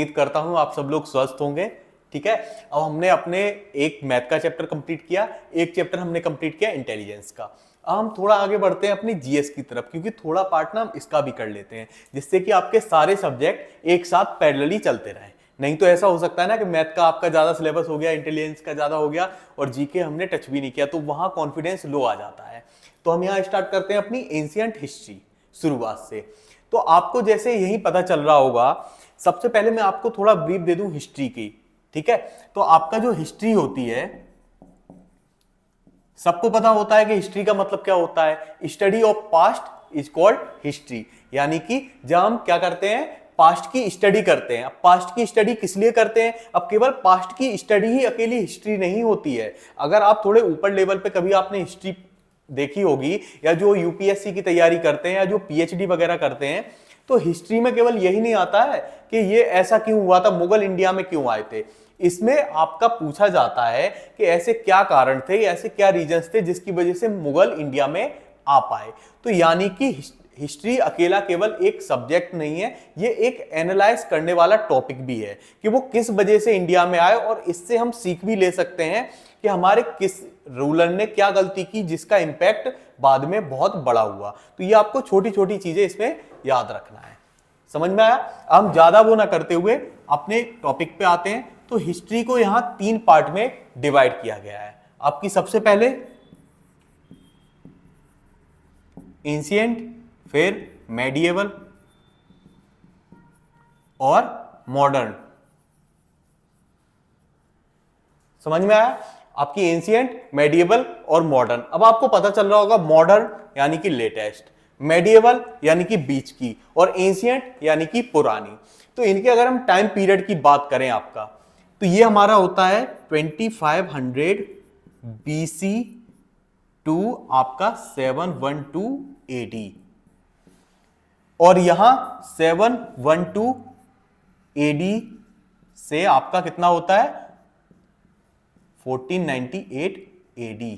उम्मीद करता हूं आप सब लोग स्वस्थ होंगे ठीक है अब हमने अपने एक मैथ का चैप्टर कंप्लीट किया एक चैप्टर हमने कंप्लीट किया इंटेलिजेंस का अब हम थोड़ा आगे बढ़ते हैं अपनी जीएस की तरफ क्योंकि थोड़ा पार्ट ना हम इसका भी कर लेते हैं जिससे कि आपके सारे सब्जेक्ट एक साथ पैरेलली चलते रहे नहीं तो ऐसा हो सकता है ना कि मैथ का आपका ज़्यादा सिलेबस हो गया इंटेलिजेंस का ज़्यादा हो गया और जीके हमने टच भी नहीं किया तो वहां कॉन्फिडेंस लो आ जाता है तो हम यहाँ स्टार्ट करते हैं अपनी एंशियंट हिस्ट्री शुरुआत से तो आपको जैसे यही पता चल रहा होगा सबसे पहले मैं आपको थोड़ा ब्रीफ दे दूं हिस्ट्री की ठीक है तो आपका जो हिस्ट्री होती है सबको पता होता है कि हिस्ट्री का मतलब क्या होता है study of past is called history यानी कि जब हम क्या करते हैं पास्ट की स्टडी करते हैं अब पास्ट की स्टडी किस लिए करते हैं अब केवल पास्ट की स्टडी ही अकेली हिस्ट्री नहीं होती है अगर आप थोड़े ऊपर लेवल पे कभी आपने हिस्ट्री देखी होगी या जो यूपीएससी की तैयारी करते हैं या जो पीएचडी वगैरह करते हैं तो हिस्ट्री में केवल यही नहीं आता है कि ये ऐसा क्यों हुआ था मुगल इंडिया में क्यों आए थे इसमें आपका पूछा जाता है कि ऐसे क्या कारण थे ऐसे क्या रीजन थे जिसकी वजह से मुगल इंडिया में आ पाए तो यानी कि हिस्ट्री अकेला केवल एक सब्जेक्ट नहीं है ये एक एनालाइज करने वाला टॉपिक भी है कि वो किस वजह से इंडिया में आए और इससे हम सीख भी ले सकते हैं कि हमारे किस रूलर ने क्या गलती की जिसका इम्पैक्ट बाद में बहुत बड़ा हुआ तो ये आपको छोटी छोटी चीजें इसमें याद रखना है समझ में आया हम ज्यादा वो ना करते हुए अपने टॉपिक पे आते हैं तो हिस्ट्री को यहां तीन पार्ट में डिवाइड किया गया है आपकी सबसे पहले एंशियंट फिर मेडिएवल और मॉडर्न समझ में आया आपकी एंशियंट मेडिएबल और मॉडर्न अब आपको पता चल रहा होगा मॉडर्न यानी कि लेटेस्ट मेडिएबल यानी कि बीच की और एंशियंट यानी कि पुरानी तो इनके अगर हम टाइम पीरियड की बात करें आपका तो ये हमारा होता है 2500 बीसी टू आपका 712 एडी और यहां 712 एडी से आपका कितना होता है 1498 एडी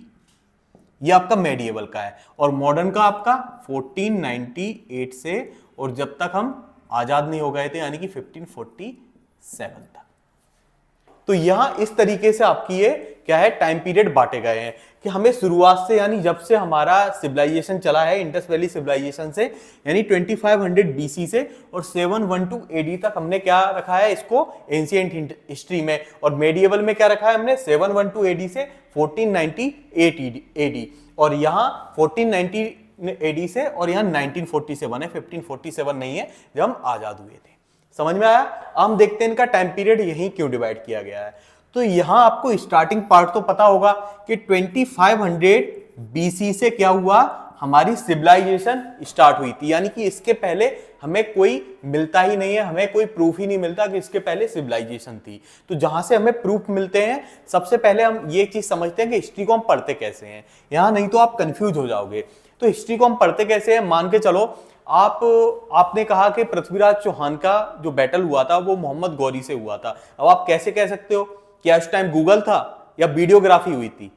ये आपका मेडिएबल का है और मॉडर्न का आपका 1498 से और जब तक हम आज़ाद नहीं हो गए थे यानी कि 1547 तक तो यहां इस तरीके से आपकी ये क्या है टाइम पीरियड बांटे गए हैं कि हमें शुरुआत से यानी जब से हमारा सिविलाइजेशन चला है इंडस वैली सिविलाइजेशन से यानी 2500 बीसी से और 712 एडी तक हमने क्या रखा है इसको एंशियंट हिस्ट्री में और मेडिएवल में क्या रखा है हमने 712 एडी से 1498 एडी और यहाँ 1490 एडी से और यहाँ 1947 है 1547 नहीं है जब हम आज़ाद हुए थे समझ में आया हम देखते हैं इनका टाइम पीरियड यही क्यों डिवाइड किया गया है तो यहां आपको स्टार्टिंग पार्ट तो पता होगा कि 2500 बीसी से क्या हुआ हमारी सिविलाइजेशन स्टार्ट हुई थी यानी कि इसके पहले हमें कोई मिलता ही नहीं है हमें कोई प्रूफ ही नहीं मिलता कि इसके पहले सिविलाइजेशन थी तो जहां से हमें प्रूफ मिलते हैं सबसे पहले हम ये चीज समझते हैं कि हिस्ट्री को हम पढ़ते कैसे हैं यहां नहीं तो आप कंफ्यूज हो जाओगे तो हिस्ट्री को हम पढ़ते कैसे हैं मान के चलो आप आपने कहा कि पृथ्वीराज चौहान का जो बैटल हुआ था वो मोहम्मद गौरी से हुआ था अब आप कैसे कह सकते हो कि उस टाइम गूगल था या वीडियोग्राफी हुई थी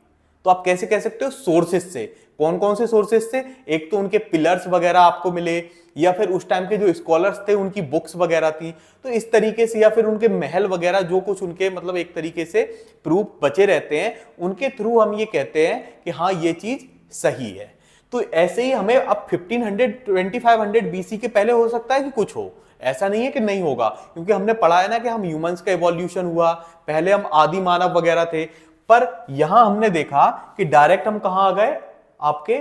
तो आप कैसे कह सकते हो सोर्सेज से कौन कौन से सोर्सेज से एक तो उनके पिलर्स वगैरह आपको मिले या फिर उस टाइम के जो स्कॉलर्स थे उनकी बुक्स वगैरह थी तो इस तरीके से या फिर उनके महल वगैरह जो कुछ उनके मतलब एक तरीके से प्रूफ बचे रहते हैं उनके थ्रू हम ये कहते हैं कि हाँ ये चीज़ सही है तो ऐसे ही हमें अब 1500 2500 बीसी के पहले हो सकता है कि कुछ हो ऐसा नहीं है कि नहीं होगा क्योंकि हमने पढ़ा है ना कि हम ह्यूमंस का इवोल्यूशन हुआ पहले हम आदि मानव वगैरह थे पर यहां हमने देखा कि डायरेक्ट हम कहा आ गए आपके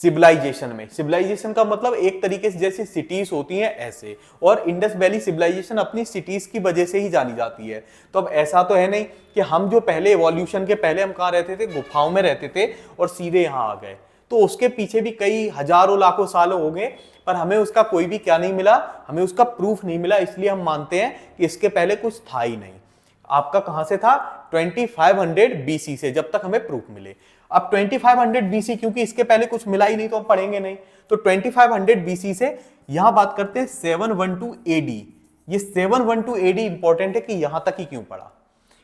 सिविलाइजेशन में सिविलाइजेशन का मतलब एक तरीके से जैसे सिटीज होती हैं ऐसे और इंडस वैली सिविलाइजेशन अपनी सिटीज की वजह से ही जानी जाती है तो अब ऐसा तो है नहीं कि हम जो पहले एवोल्यूशन के पहले हम कहाँ रहते थे गुफाओं में रहते थे और सीधे यहाँ आ गए तो उसके पीछे भी कई हजारों लाखों साल हो गए पर हमें उसका कोई भी क्या नहीं मिला हमें उसका प्रूफ नहीं मिला इसलिए हम मानते हैं कि इसके पहले कुछ था ही नहीं आपका कहां से था 2500 BC से जब तक हमें प्रूफ मिले अब 2500 BC क्योंकि इसके पहले कुछ मिला ही नहीं तो हम पढ़ेंगे नहीं तो 2500 बीसी से यहां बात करते हैं 712 एडी ये 712 एडी इंपॉर्टेंट है कि यहां तक ही क्यों पड़ा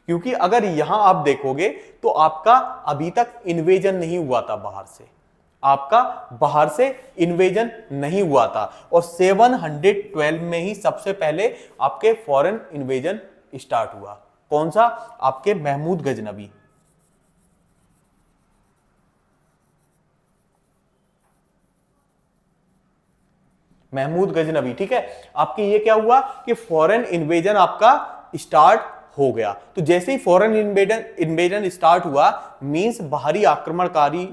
क्योंकि अगर यहां आप देखोगे तो आपका अभी तक इन्वेजन नहीं हुआ था बाहर से आपका बाहर से इन्वेजन नहीं हुआ था और 712 में ही सबसे पहले आपके फॉरेन इन्वेजन स्टार्ट हुआ कौन सा आपके महमूद गजनबी महमूद गजनबी ठीक है आपके ये क्या हुआ कि फॉरेन इन्वेजन आपका स्टार्ट हो गया तो जैसे ही फॉरेन इन्वेजन इन्वेजन स्टार्ट हुआ मींस बाहरी आक्रमणकारी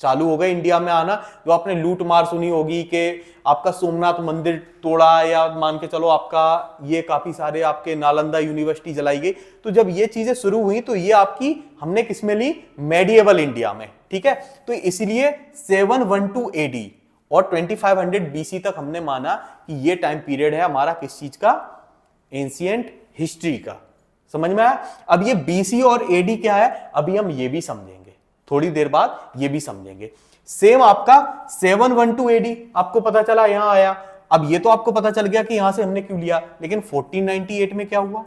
चालू हो गए इंडिया में आना जो आपने लूट मार सुनी होगी कि आपका सोमनाथ मंदिर तोड़ा या मान के चलो आपका ये काफी सारे आपके नालंदा यूनिवर्सिटी जलाई गई तो जब ये चीजें शुरू हुई तो ये आपकी हमने किसमें ली मेडिएवल इंडिया में ठीक है तो इसलिए seven one two A D और twenty five hundred B C तक हमने माना कि ये टाइम पीरियड है हमारा किस चीज का एंशियंट हिस्ट्री का समझ में आया अब ये बीसी और ए डी क्या है अभी हम ये भी समझेंगे थोड़ी देर बाद ये भी समझेंगे सेम आपका सेवन वन टू एडी आपको पता चला यहां आया अब ये तो आपको पता चल गया कि यहां से हमने क्यों लिया लेकिन 1498 में क्या हुआ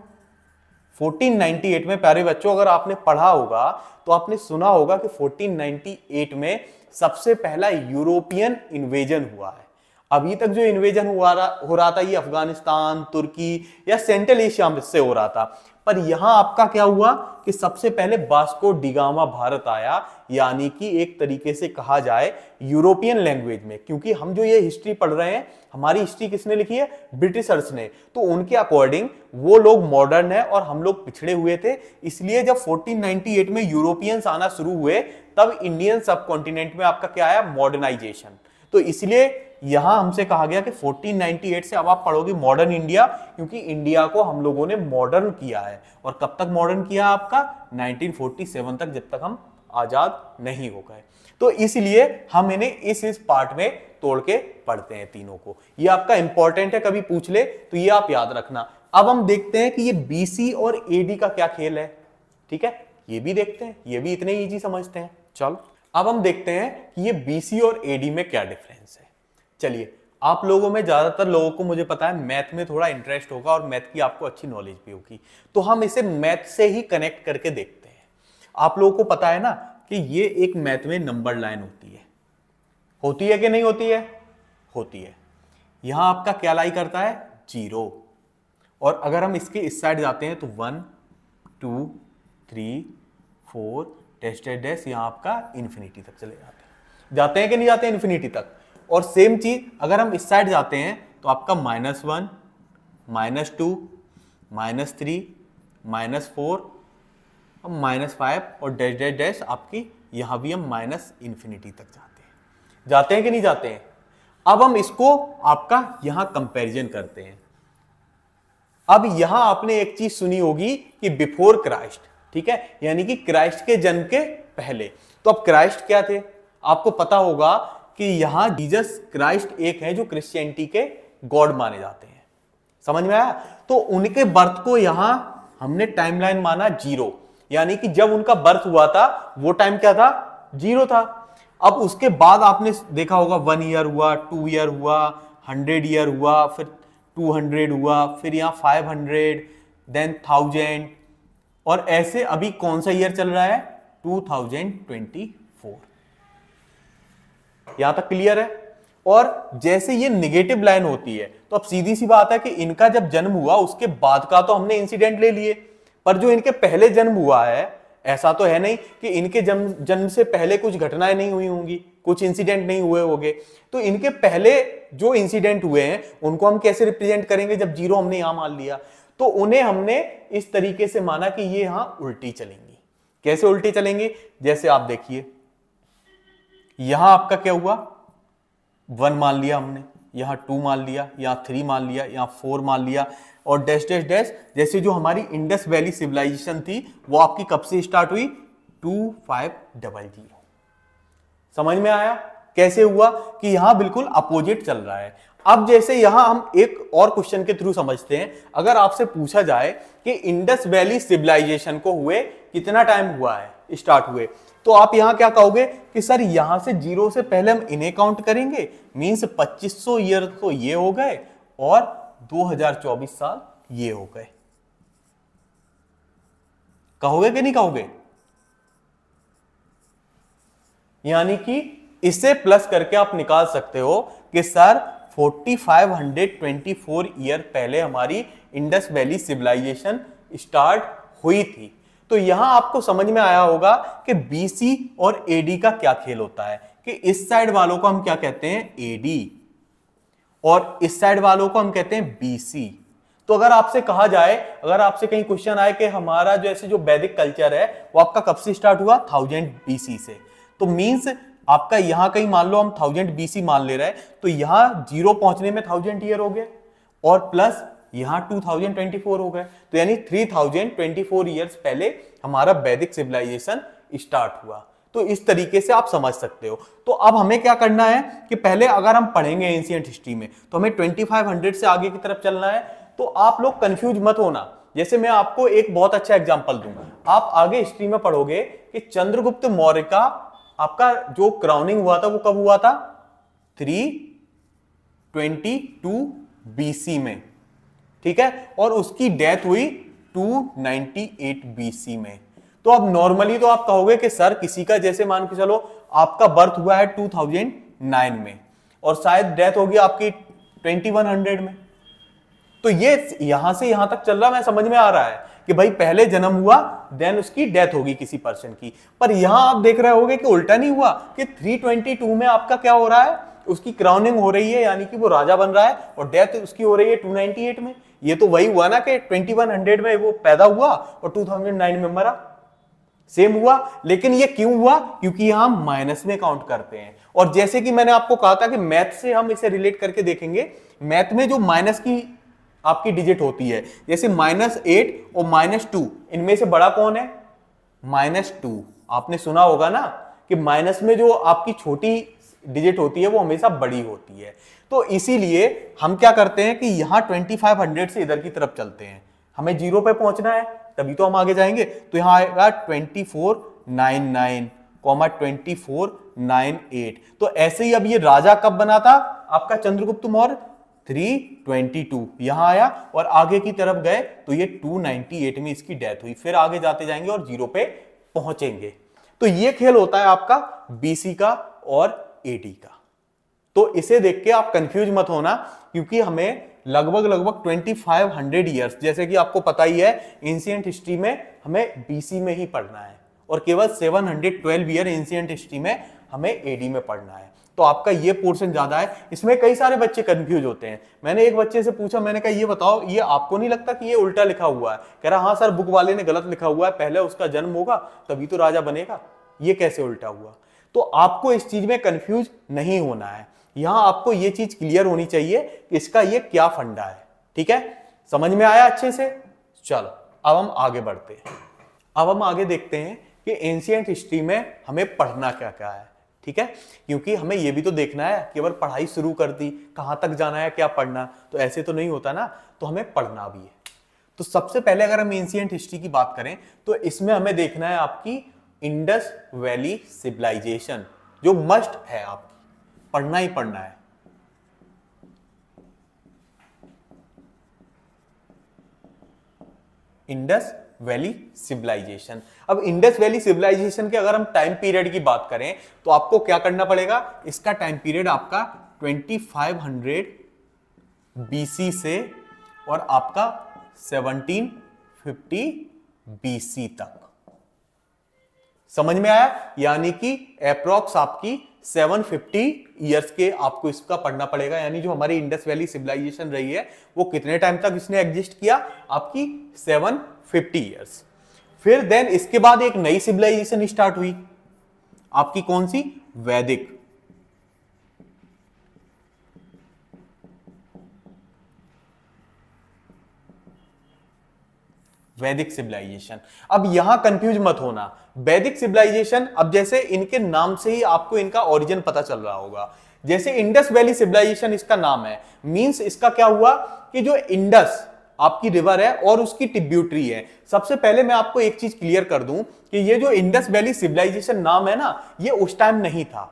1498 में प्यारे बच्चों अगर आपने पढ़ा होगा तो आपने सुना होगा कि 1498 में सबसे पहला यूरोपियन इन्वेजन हुआ है अभी तक जो इन्वेजन हुआ रहा हो रहा था ये अफगानिस्तान तुर्की या सेंट्रल एशिया से हो रहा था पर यहां आपका क्या हुआ कि सबसे पहले बास्को डिगामा भारत आया यानी कि एक तरीके से कहा जाए यूरोपियन लैंग्वेज में क्योंकि हम जो ये हिस्ट्री पढ़ रहे हैं हमारी हिस्ट्री किसने लिखी है ब्रिटिशर्स ने तो उनके अकॉर्डिंग वो लोग मॉडर्न है और हम लोग पिछड़े हुए थे इसलिए जब 1498 में यूरोपियंस आना शुरू हुए तब इंडियन सब कॉन्टिनेंट में आपका क्या आया मॉडर्नाइजेशन तो इसलिए यहां हमसे कहा गया कि 1498 से अब आप पढ़ोगे मॉडर्न इंडिया क्योंकि इंडिया को हम लोगों ने मॉडर्न किया है और कब तक मॉडर्न किया आपका 1947 तक जब तक हम आज़ाद नहीं हो गए तो इसलिए हम इन्हें इस इस पार्ट में तोड़ के पढ़ते हैं तीनों को ये आपका इंपॉर्टेंट है कभी पूछ ले तो ये आप याद रखना अब हम देखते हैं कि ये बीसी और एडी का क्या खेल है ठीक है ये भी देखते हैं ये भी इतने ईजी समझते हैं चलो अब हम देखते हैं कि ये बीसी और एडी में क्या डिफरेंस है चलिए आप लोगों में ज़्यादातर लोगों को मुझे पता है मैथ में थोड़ा इंटरेस्ट होगा और मैथ की आपको अच्छी नॉलेज भी होगी तो हम इसे मैथ से ही कनेक्ट करके देखते हैं आप लोगों को पता है ना कि ये एक मैथ में नंबर लाइन होती है होती है कि नहीं होती है होती है यहां आपका क्या लाई करता है जीरो और अगर हम इसके इस साइड जाते हैं तो वन टू थ्री फोर डेस्ट डेस्ट यहाँ आपका इन्फिनिटी तक चले जाते हैं जाते हैं कि नहीं जाते इन्फिनिटी तक और सेम चीज अगर हम इस साइड जाते हैं तो आपका minus one minus two minus three minus four minus five और डैश डैश डैश आपकी यहां भी हम माइनस इंफिनिटी तक जाते हैं जाते हैं कि नहीं जाते हैं अब हम इसको आपका यहां कंपैरिजन करते हैं अब यहां आपने एक चीज सुनी होगी कि बिफोर क्राइस्ट ठीक है यानी कि क्राइस्ट के जन्म के पहले तो अब क्राइस्ट क्या थे आपको पता होगा कि यहां जीजस क्राइस्ट एक है जो क्रिश्चियनिटी के गॉड माने जाते हैं समझ में आया तो उनके बर्थ को यहां हमने टाइमलाइन माना जीरो यानी कि जब उनका बर्थ हुआ था वो टाइम क्या था जीरो था अब उसके बाद आपने देखा होगा वन ईयर हुआ टू ईयर हुआ हंड्रेड ईयर हुआ फिर टू हंड्रेड हुआ फिर यहाँ फाइव हंड्रेड देन थाउजेंड और ऐसे अभी कौन सा ईयर चल रहा है टू थाउजेंड ट्वेंटी फोर यहां तक क्लियर है और जैसे ये निगेटिव लाइन होती है तो अब सीधी सी बात है कि इनका जब जन्म हुआ उसके बाद का तो हमने इंसिडेंट ले लिए पर जो इनके पहले जन्म हुआ है ऐसा तो है नहीं कि इनके जन्म जन्म से पहले कुछ घटनाएं नहीं हुई होंगी कुछ इंसिडेंट नहीं हुए होंगे तो इनके पहले जो इंसिडेंट हुए हैं उनको हम कैसे रिप्रेजेंट करेंगे जब जीरो हमने यहां मान लिया तो उन्हें हमने इस तरीके से माना कि ये यहां उल्टी चलेंगी कैसे उल्टी चलेंगी जैसे आप देखिए यहां आपका क्या हुआ वन मान लिया हमने यहां टू मान लिया यहां थ्री मान लिया यहां फोर मान लिया और डैश डैश डैश जैसे जो हमारी इंडस वैली सिविलाइजेशन थी वो आपकी कब से स्टार्ट हुई टू फाइव डबल जीरो समझ में आया कैसे हुआ कि यहां बिल्कुल अपोजिट चल रहा है अब जैसे यहां हम एक और क्वेश्चन के थ्रू समझते हैं अगर आपसे पूछा जाए कि इंडस वैली सिविलाइजेशन को हुए कितना टाइम हुआ है स्टार्ट हुए तो आप यहां क्या कहोगे कि सर यहां से जीरो से पहले हम इन्हें काउंट करेंगे मीन्स 2500 ईयर तो ये हो गए और 2024 साल ये हो गए कहोगे कि नहीं कहोगे यानी कि इसे प्लस करके आप निकाल सकते हो कि सर 4524 ईयर पहले हमारी इंडस वैली सिविलाइजेशन स्टार्ट हुई थी तो यहां आपको समझ में आया होगा कि बीसी और एडी का क्या खेल होता है कि इस साइड वालों को हम क्या कहते हैं एडी और इस साइड वालों को हम कहते हैं बीसी तो अगर आपसे कहा जाए अगर आपसे कहीं क्वेश्चन आए कि हमारा जो ऐसे जो वैदिक कल्चर है वो आपका कब से स्टार्ट हुआ थाउजेंड बीसी से तो मीन्स आपका यहां कहीं मान लो हम थाउजेंड बीसी मान ले रहे हैं तो यहां जीरो पहुंचने में थाउजेंड ईयर हो गए और प्लस यहाँ 2024 हो गए तो यानी 3024 इयर्स पहले हमारा वैदिक सिविलाइजेशन स्टार्ट हुआ तो इस तरीके से आप समझ सकते हो तो अब हमें क्या करना है कि पहले अगर हम पढ़ेंगे एंशियंट हिस्ट्री में तो हमें 2500 से आगे की तरफ चलना है तो आप लोग कंफ्यूज मत होना जैसे मैं आपको एक बहुत अच्छा एग्जाम्पल दूंगा आप आगे हिस्ट्री में पढ़ोगे कि चंद्रगुप्त मौर्य का आपका जो क्राउनिंग हुआ था वो कब हुआ था थ्री ट्वेंटी टू बीसी में ठीक है और उसकी डेथ हुई 298 बीसी में तो अब नॉर्मली तो आप कहोगे कि सर किसी का जैसे मान के चलो आपका बर्थ हुआ है 2009 में और शायद डेथ होगी आपकी 2100 में तो ये यहां से यहां तक चल रहा मैं समझ में आ रहा है कि भाई पहले जन्म हुआ देन उसकी डेथ होगी किसी पर्सन की पर यहां आप देख रहे होगे कि उल्टा नहीं हुआ कि 322 में आपका क्या हो रहा है उसकी क्राउनिंग हो रही है यानी कि वो राजा बन रहा है और डेथ उसकी हो रही है 298 में ये तो वही हुआ ना कि 2100 में वो पैदा हुआ और 2009 में मरा सेम हुआ लेकिन ये क्यों हुआ क्योंकि हम माइनस में काउंट करते हैं और जैसे कि मैंने आपको कहा था कि मैथ से हम इसे रिलेट करके देखेंगे मैथ में जो माइनस की आपकी डिजिट होती है जैसे माइनस एट और माइनस टू इनमें से बड़ा कौन है माइनस टू आपने सुना होगा ना कि माइनस में जो आपकी छोटी डिजिट होती है वो हमेशा बड़ी होती है तो इसीलिए हम क्या करते हैं कि यहाँ 2500 से इधर की तरफ चलते हैं हमें जीरो पे पहुंचना है तभी तो हम आगे जाएंगे तो यहाँ आएगा twenty four nine nine comma twenty four nine eight तो ऐसे ही अब ये राजा कब बना था आपका चंद्रगुप्त मौर्य 322 यहां आया और आगे की तरफ गए तो ये 298 में इसकी डेथ हुई फिर आगे जाते जाएंगे और जीरो पे पहुंचेंगे तो ये खेल होता है आपका बीसी का और एटी का तो इसे देख के आप कंफ्यूज मत होना क्योंकि हमें लगभग लगभग 2500 इयर्स जैसे कि आपको पता ही है एंशियंट हिस्ट्री में हमें बीसी में ही पढ़ना है और केवल 712 ईयर एंशियंट हिस्ट्री में हमें एडी में पढ़ना है तो आपका ये पोर्शन ज्यादा है इसमें कई सारे बच्चे कंफ्यूज होते हैं मैंने एक बच्चे से पूछा मैंने कहा ये बताओ ये आपको नहीं लगता कि ये उल्टा लिखा हुआ है कह रहा हाँ सर बुक वाले ने गलत लिखा हुआ है पहले उसका जन्म होगा तभी तो राजा बनेगा ये कैसे उल्टा हुआ तो आपको इस चीज में कंफ्यूज नहीं होना है यहां आपको ये चीज क्लियर होनी चाहिए कि इसका यह क्या फंडा है ठीक है समझ में आया अच्छे से चलो अब हम आगे बढ़ते हैं अब हम आगे देखते हैं कि एंशियंट हिस्ट्री में हमें पढ़ना क्या क्या है ठीक है क्योंकि हमें यह भी तो देखना है कि अगर पढ़ाई शुरू कर दी कहां तक जाना है क्या पढ़ना तो ऐसे तो नहीं होता ना तो हमें पढ़ना भी है तो सबसे पहले अगर हम एंशियंट हिस्ट्री की बात करें तो इसमें हमें देखना है आपकी इंडस वैली सिविलाइजेशन जो मस्ट है आप पढ़ना ही पढ़ना है इंडस वैली सिविलाइजेशन अब इंडस वैली सिविलाइजेशन के अगर हम टाइम पीरियड की बात करें तो आपको क्या करना पड़ेगा इसका टाइम पीरियड आपका 2500 बीसी से और आपका 1750 बीसी तक समझ में आया यानी कि अप्रोक्स आपकी 750 ईयर्स के आपको इसका पढ़ना पड़ेगा यानी जो हमारी इंडस वैली सिविलाइजेशन रही है वो कितने टाइम तक इसने एग्जिस्ट किया आपकी 750 ईयर्स फिर देन इसके बाद एक नई सिविलाइजेशन स्टार्ट हुई आपकी कौन सी वैदिक वैदिक सिविलाइजेशन अब यहां कंफ्यूज मत होना वैदिक सिविलाइजेशन अब जैसे इनके नाम से ही आपको इनका ओरिजिन पता चल रहा होगा जैसे इंडस वैली सिविलाइजेशन इसका नाम है मींस इसका क्या हुआ कि जो इंडस आपकी रिवर है और उसकी टिब्यूटरी है सबसे पहले मैं आपको एक चीज क्लियर कर दूं कि ये जो इंडस वैली सिविलाइजेशन नाम है ना ये उस टाइम नहीं था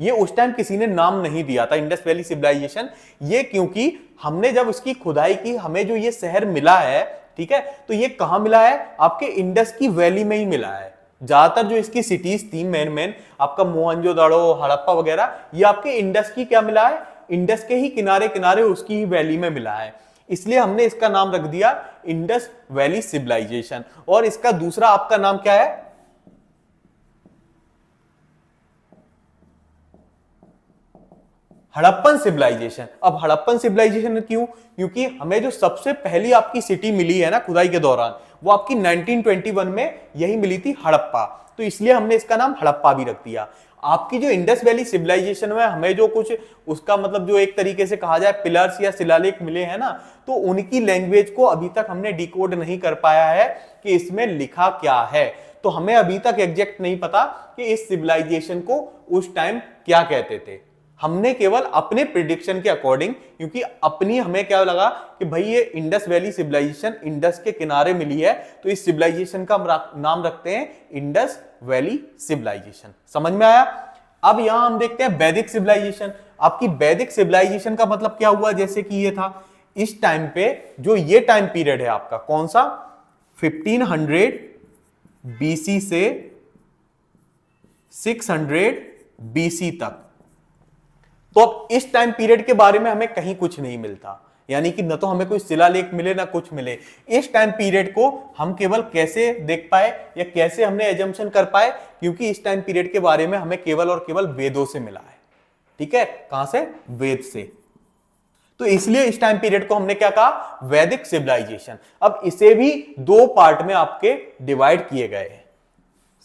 ये उस टाइम किसी ने नाम नहीं दिया था इंडस वैली सिविलाइजेशन ये क्योंकि हमने जब उसकी खुदाई की हमें जो ये शहर मिला है ठीक है तो ये कहाँ मिला है आपके इंडस की वैली में ही मिला है ज्यादातर जो इसकी सिटीज थी मेन मेन आपका दड़ो हड़प्पा वगैरह ये आपके इंडस की क्या मिला है इंडस के ही किनारे किनारे उसकी ही वैली में मिला है इसलिए हमने इसका नाम रख दिया इंडस वैली सिविलाइजेशन और इसका दूसरा आपका नाम क्या है हड़प्पन सिविलाइजेशन अब हड़प्पन सिविलाइजेशन क्यों क्योंकि हमें जो सबसे पहली आपकी सिटी मिली है ना खुदाई के दौरान वो आपकी 1921 में यही मिली थी हड़प्पा तो इसलिए हमने इसका नाम हड़प्पा भी रख दिया आपकी जो इंडस वैली सिविलाइजेशन में हमें जो कुछ उसका मतलब जो एक तरीके से कहा जाए पिलर्स या शिलालेख मिले हैं ना तो उनकी लैंग्वेज को अभी तक हमने डिकोड नहीं कर पाया है कि इसमें लिखा क्या है तो हमें अभी तक एग्जैक्ट नहीं पता कि इस सिविलाइजेशन को उस टाइम क्या कहते थे हमने केवल अपने प्रिडिक्शन के अकॉर्डिंग क्योंकि अपनी हमें क्या लगा कि भाई ये इंडस वैली सिविलाइजेशन इंडस के किनारे मिली है तो इस सिविलाइजेशन का हम नाम रखते हैं इंडस वैली सिविलाइजेशन समझ में आया अब यहां हम देखते हैं वैदिक सिविलाइजेशन आपकी वैदिक सिविलाइजेशन का मतलब क्या हुआ जैसे कि ये था इस टाइम पे जो ये टाइम पीरियड है आपका कौन सा 1500 बीसी से 600 बीसी तक तो अब इस टाइम पीरियड के बारे में हमें कहीं कुछ नहीं मिलता यानी कि न तो हमें कोई शिलालेख मिले ना कुछ मिले इस टाइम पीरियड को हम केवल कैसे देख पाए या कैसे हमने एजम्पन कर पाए क्योंकि इस टाइम पीरियड के बारे में हमें केवल और केवल वेदों से मिला है ठीक है कहां से वेद से तो इसलिए इस टाइम पीरियड को हमने क्या कहा वैदिक सिविलाइजेशन अब इसे भी दो पार्ट में आपके डिवाइड किए गए हैं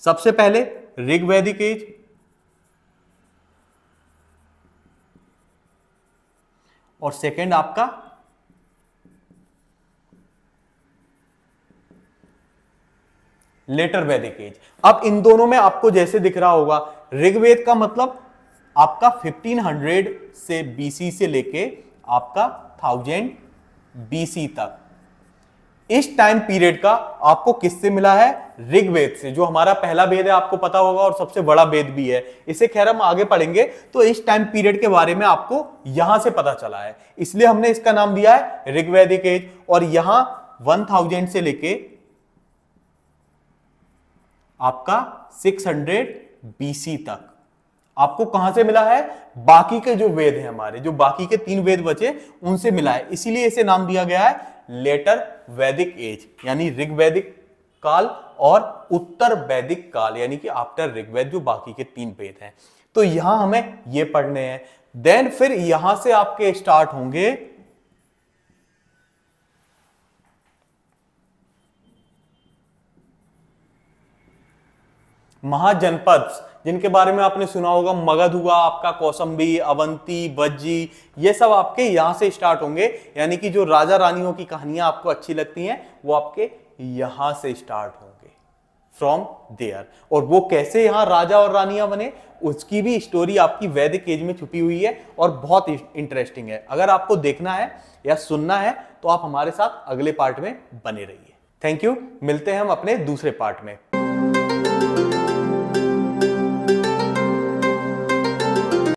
सबसे पहले ऋग्वैदिक एज और सेकेंड आपका लेटर वैदिक एज अब इन दोनों में आपको जैसे दिख रहा होगा ऋग्वेद का मतलब आपका 1500 से बीसी से लेके आपका 1000 बीसी तक इस टाइम पीरियड का आपको किससे मिला है ऋग्वेद से जो हमारा पहला वेद है आपको पता होगा और सबसे बड़ा वेद भी है इसे खैर हम आगे पढ़ेंगे तो इस टाइम पीरियड के बारे में आपको यहां से पता चला है इसलिए हमने इसका नाम दिया है ऋग्वेदिक एज और यहां वन थाउजेंड से लेके आपका सिक्स हंड्रेड बीसी तक आपको कहां से मिला है बाकी के जो वेद हैं हमारे जो बाकी के तीन वेद बचे उनसे मिला है इसीलिए इसे नाम दिया गया है लेटर वैदिक एज यानी ऋग्वैदिक काल और उत्तर वैदिक काल यानी कि आफ्टर ऋग्वेद जो बाकी के तीन वेद हैं तो यहां हमें ये पढ़ने हैं देन फिर यहां से आपके स्टार्ट होंगे महाजनपद जिनके बारे में आपने सुना होगा मगध हुआ आपका कौसम्बी अवंती वज्जी ये सब आपके यहां से स्टार्ट होंगे यानी कि जो राजा रानियों की कहानियां आपको अच्छी लगती हैं वो आपके यहां से स्टार्ट होंगे फ्रॉम देयर और वो कैसे यहां राजा और रानियां बने उसकी भी स्टोरी आपकी वैदिक एज में छुपी हुई है और बहुत इंटरेस्टिंग है अगर आपको देखना है या सुनना है तो आप हमारे साथ अगले पार्ट में बने रहिए थैंक यू मिलते हैं हम अपने दूसरे पार्ट में